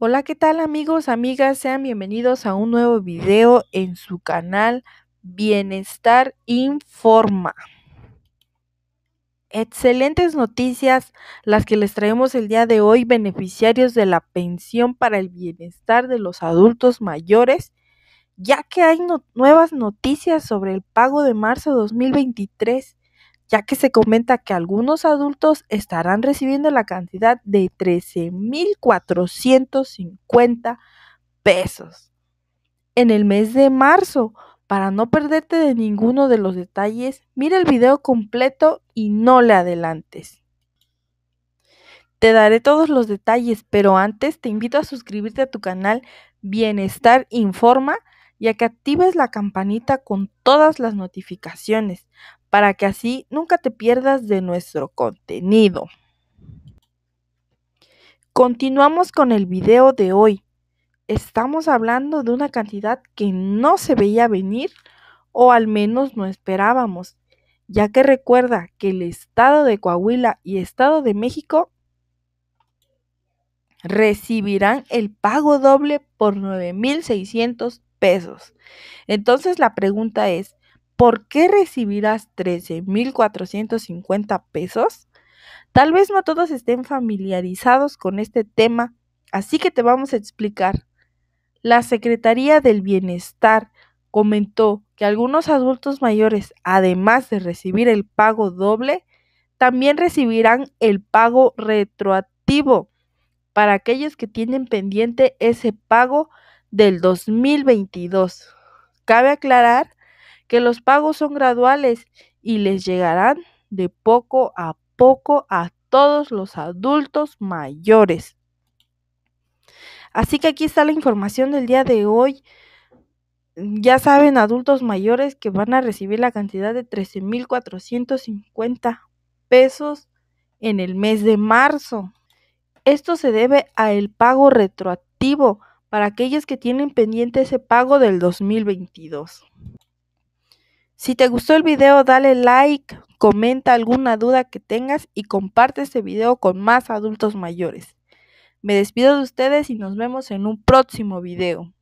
Hola, ¿qué tal amigos, amigas? Sean bienvenidos a un nuevo video en su canal Bienestar Informa. Excelentes noticias las que les traemos el día de hoy, beneficiarios de la pensión para el bienestar de los adultos mayores, ya que hay nuevas noticias sobre el pago de marzo 2023 ya que se comenta que algunos adultos estarán recibiendo la cantidad de 13.450 pesos en el mes de marzo. Para no perderte de ninguno de los detalles, mira el video completo y no le adelantes. Te daré todos los detalles, pero antes te invito a suscribirte a tu canal Bienestar Informa y a que actives la campanita con todas las notificaciones para que así nunca te pierdas de nuestro contenido. Continuamos con el video de hoy. Estamos hablando de una cantidad que no se veía venir o al menos no esperábamos, ya que recuerda que el estado de Coahuila y estado de México recibirán el pago doble por 9.600 entonces la pregunta es, ¿por qué recibirás 13.450 pesos? Tal vez no todos estén familiarizados con este tema, así que te vamos a explicar. La Secretaría del Bienestar comentó que algunos adultos mayores, además de recibir el pago doble, también recibirán el pago retroactivo para aquellos que tienen pendiente ese pago del 2022. Cabe aclarar que los pagos son graduales y les llegarán de poco a poco a todos los adultos mayores. Así que aquí está la información del día de hoy. Ya saben, adultos mayores que van a recibir la cantidad de 13.450 pesos en el mes de marzo. Esto se debe a el pago retroactivo para aquellos que tienen pendiente ese pago del 2022. Si te gustó el video, dale like, comenta alguna duda que tengas y comparte este video con más adultos mayores. Me despido de ustedes y nos vemos en un próximo video.